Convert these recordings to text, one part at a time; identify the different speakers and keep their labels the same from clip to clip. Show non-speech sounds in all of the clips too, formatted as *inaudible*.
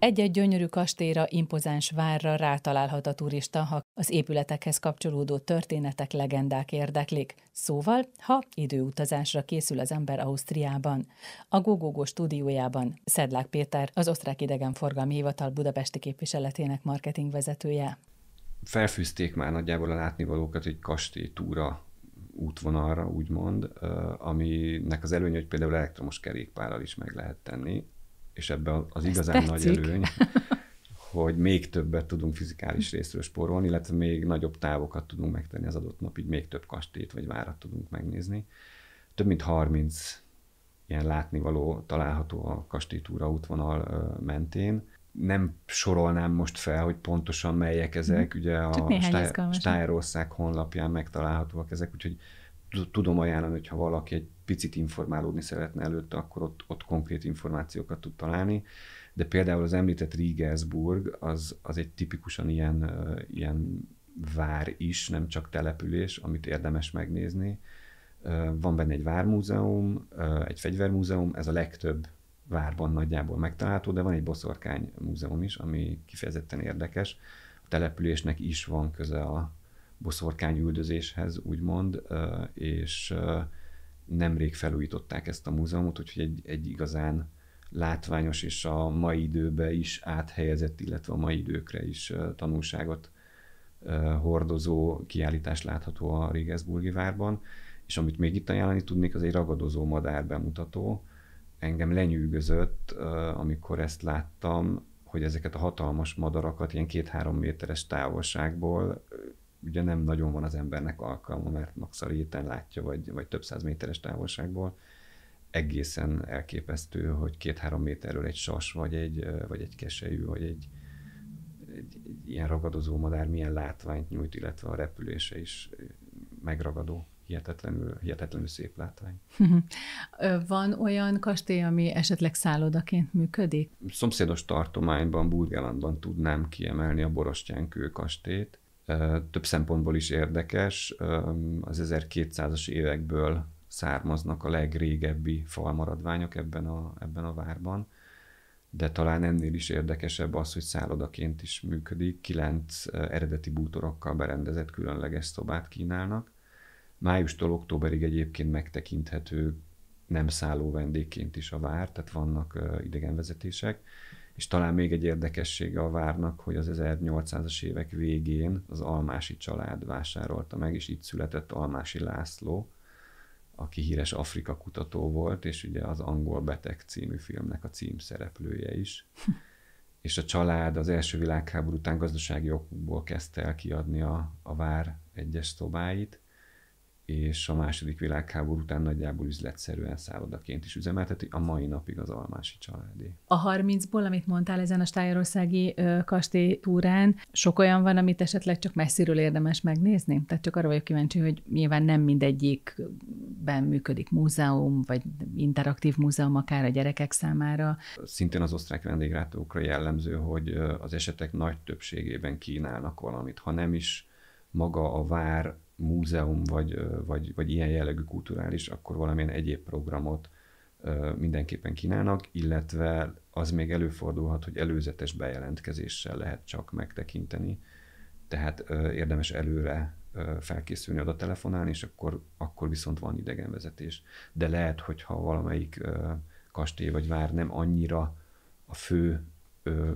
Speaker 1: Egy-egy gyönyörű kastélyra, impozáns várra rátalálhat a turista, ha az épületekhez kapcsolódó történetek, legendák érdeklik. Szóval, ha időutazásra készül az ember Ausztriában. A Gogogo stúdiójában Szedlák Péter, az Osztrák Idegenforgalmi Hivatal budapesti képviseletének marketingvezetője.
Speaker 2: Felfűzték már nagyjából a látnivalókat egy kastélytúra útvonalra, úgymond, aminek az előnye, hogy például elektromos kerékpárral is meg lehet tenni, és ebben az igazán tetszik. nagy előny, hogy még többet tudunk fizikális részről spórolni, illetve még nagyobb távokat tudunk megtenni az adott nap, így még több kastélyt vagy várat tudunk megnézni. Több mint 30 ilyen látnivaló található a kastélytúra útvonal mentén. Nem sorolnám most fel, hogy pontosan melyek ezek, mhm. ugye a Stájrország honlapján megtalálhatóak ezek, úgyhogy tudom ajánlani, hogyha valaki egy picit informálódni szeretne előtte, akkor ott, ott konkrét információkat tud találni. De például az említett Rigelsburg az, az egy tipikusan ilyen, ilyen vár is, nem csak település, amit érdemes megnézni. Van benne egy vármúzeum, egy fegyvermúzeum, ez a legtöbb várban nagyjából megtalálható, de van egy boszorkány múzeum is, ami kifejezetten érdekes. A településnek is van köze a, boszorkány üldözéshez, úgymond, és nemrég felújították ezt a múzeumot, úgyhogy egy, egy igazán látványos és a mai időbe is áthelyezett, illetve a mai időkre is tanulságot hordozó kiállítás látható a Régezburgi várban, és amit még itt ajánlani tudnék, az egy ragadozó madár bemutató. Engem lenyűgözött, amikor ezt láttam, hogy ezeket a hatalmas madarakat ilyen két-három méteres távolságból ugye nem nagyon van az embernek alkalma, mert max a réten látja, vagy, vagy több száz méteres távolságból. Egészen elképesztő, hogy két-három méterről egy sas, vagy egy, vagy egy keselyű, vagy egy, egy, egy ilyen ragadozó madár milyen látványt nyújt, illetve a repülése is megragadó hihetetlenül, hihetetlenül szép látvány.
Speaker 1: *laughs* Van olyan kastély, ami esetleg szállodaként működik?
Speaker 2: Szomszédos tartományban, Burgelandban tudnám kiemelni a Borostyánkő kastélyt? több szempontból is érdekes. Az 1200-as évekből származnak a legrégebbi falmaradványok ebben a, ebben a várban, de talán ennél is érdekesebb az, hogy szállodaként is működik, kilenc eredeti bútorokkal berendezett különleges szobát kínálnak. Májustól októberig egyébként megtekinthető nem szálló vendégként is a vár, tehát vannak idegenvezetések. És talán még egy érdekessége a várnak, hogy az 1800-as évek végén az Almási család vásárolta meg, és itt született Almási László, aki híres Afrika kutató volt, és ugye az Angol Beteg című filmnek a címszereplője is. *laughs* és a család az első világháború után gazdasági okból kezdte el kiadni a, a vár egyes szobáit, és a második világháború után nagyjából üzletszerűen szállodaként is üzemelteti, a mai napig az Almási családé.
Speaker 1: A 30-ból, amit mondtál ezen a Stájorországi kastély túrán, sok olyan van, amit esetleg csak messziről érdemes megnézni? Tehát csak arra vagyok kíváncsi, hogy nyilván nem mindegyikben működik múzeum, vagy interaktív múzeum akár a gyerekek számára.
Speaker 2: Szintén az osztrák vendéglátókra jellemző, hogy az esetek nagy többségében kínálnak valamit, ha nem is maga a vár múzeum, vagy, vagy, vagy ilyen jellegű kulturális, akkor valamilyen egyéb programot mindenképpen kínálnak, illetve az még előfordulhat, hogy előzetes bejelentkezéssel lehet csak megtekinteni, tehát érdemes előre felkészülni, oda telefonálni, és akkor, akkor viszont van idegenvezetés. De lehet, hogyha valamelyik kastély vagy vár nem annyira a fő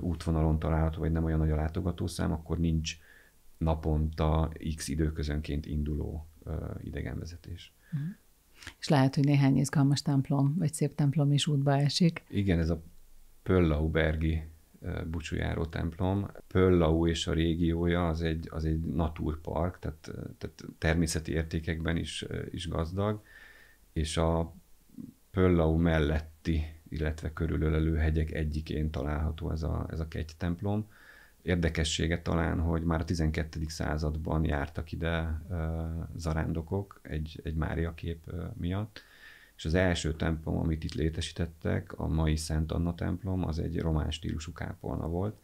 Speaker 2: útvonalon található, vagy nem olyan nagy a látogatószám, akkor nincs naponta x időközönként induló idegenvezetés.
Speaker 1: Mhm. És lehet, hogy néhány izgalmas templom, vagy szép templom is útba esik.
Speaker 2: Igen, ez a Pöllaubergi bucsújáró templom. Pöllau és a régiója az egy, az egy naturpark, tehát, tehát természeti értékekben is, is gazdag, és a Pöllau melletti, illetve körülölelő hegyek egyikén található ez a, ez a kegy templom, érdekessége talán, hogy már a 12. században jártak ide zarándokok egy, egy Mária kép miatt, és az első templom, amit itt létesítettek, a mai Szent Anna templom, az egy román stílusú kápolna volt.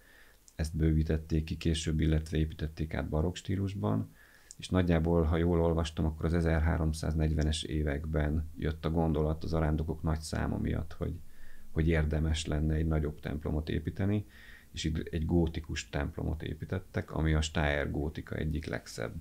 Speaker 2: Ezt bővítették ki később, illetve építették át barokk stílusban, és nagyjából, ha jól olvastam, akkor az 1340-es években jött a gondolat az arándokok nagy száma miatt, hogy, hogy érdemes lenne egy nagyobb templomot építeni, és itt egy gótikus templomot építettek, ami a Steyr gótika egyik legszebb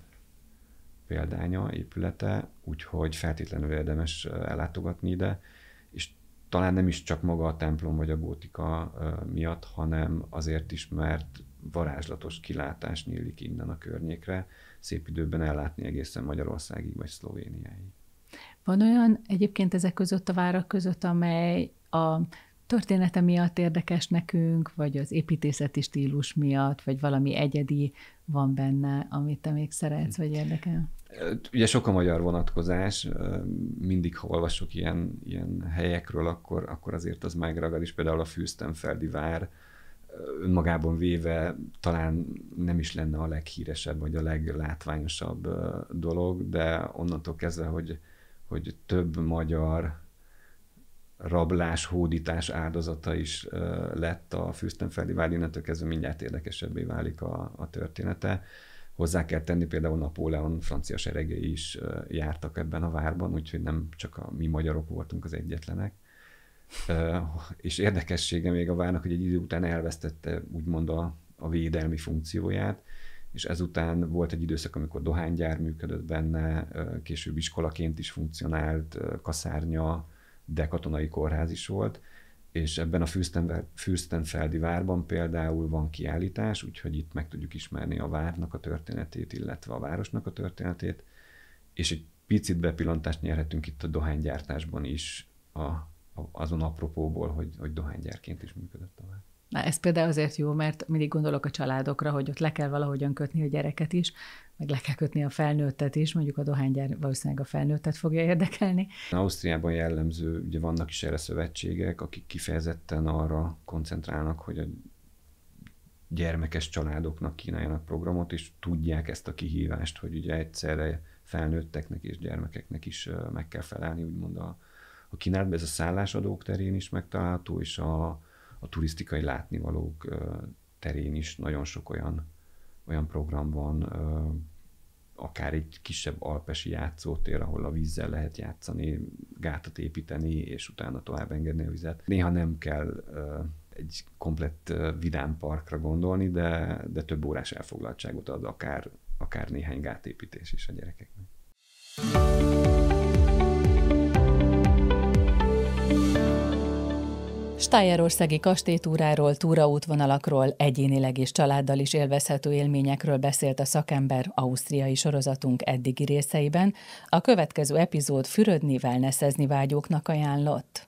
Speaker 2: példánya, épülete, úgyhogy feltétlenül érdemes ellátogatni ide, és talán nem is csak maga a templom vagy a gótika miatt, hanem azért is, mert varázslatos kilátás nyílik innen a környékre, szép időben ellátni egészen Magyarországig vagy Szlovéniáig.
Speaker 1: Van olyan egyébként ezek között a várak között, amely a története miatt érdekes nekünk, vagy az építészeti stílus miatt, vagy valami egyedi van benne, amit te még szeretsz, vagy érdekel?
Speaker 2: Ugye sok a magyar vonatkozás, mindig, ha olvasok ilyen, ilyen helyekről, akkor, akkor azért az megragad is, például a Fűztenfeldi vár, önmagában véve talán nem is lenne a leghíresebb, vagy a leglátványosabb dolog, de onnantól kezdve, hogy, hogy több magyar rablás, hódítás áldozata is lett a Fürstenfeldi vár, innentől kezdve mindjárt érdekesebbé válik a, a története. Hozzá kell tenni, például Napóleon francia seregei is jártak ebben a várban, úgyhogy nem csak a mi magyarok voltunk az egyetlenek. És érdekessége még a várnak, hogy egy idő után elvesztette úgymond a, a védelmi funkcióját, és ezután volt egy időszak, amikor dohánygyár működött benne, később iskolaként is funkcionált, kaszárnya, de katonai kórház is volt, és ebben a Fürstenfeldi várban például van kiállítás, úgyhogy itt meg tudjuk ismerni a várnak a történetét, illetve a városnak a történetét, és egy picit bepillantást nyerhetünk itt a dohánygyártásban is a, a, azon apropóból, hogy, hogy dohánygyárként is működött a vár.
Speaker 1: Na, ez például azért jó, mert mindig gondolok a családokra, hogy ott le kell valahogyan kötni a gyereket is, meg le kell kötni a felnőttet is, mondjuk a dohánygyár valószínűleg a felnőttet fogja érdekelni.
Speaker 2: Ausztriában jellemző, ugye vannak is erre szövetségek, akik kifejezetten arra koncentrálnak, hogy a gyermekes családoknak kínáljanak programot, és tudják ezt a kihívást, hogy ugye egyszerre felnőtteknek és gyermekeknek is meg kell felelni, úgymond a, a kínálatban. Ez a szállásadók terén is megtalálható, és a, a turisztikai látnivalók terén is nagyon sok olyan, olyan program van, akár egy kisebb alpesi játszótér, ahol a vízzel lehet játszani, gátat építeni, és utána tovább engedni a vizet. Néha nem kell egy komplett vidám parkra gondolni, de, de több órás elfoglaltságot ad akár, akár néhány gátépítés is a gyerekek.
Speaker 1: Stájerországi kastélytúráról, túraútvonalakról, egyénileg és családdal is élvezhető élményekről beszélt a szakember ausztriai sorozatunk eddigi részeiben. A következő epizód fürödni, wellnessezni vágyóknak ajánlott.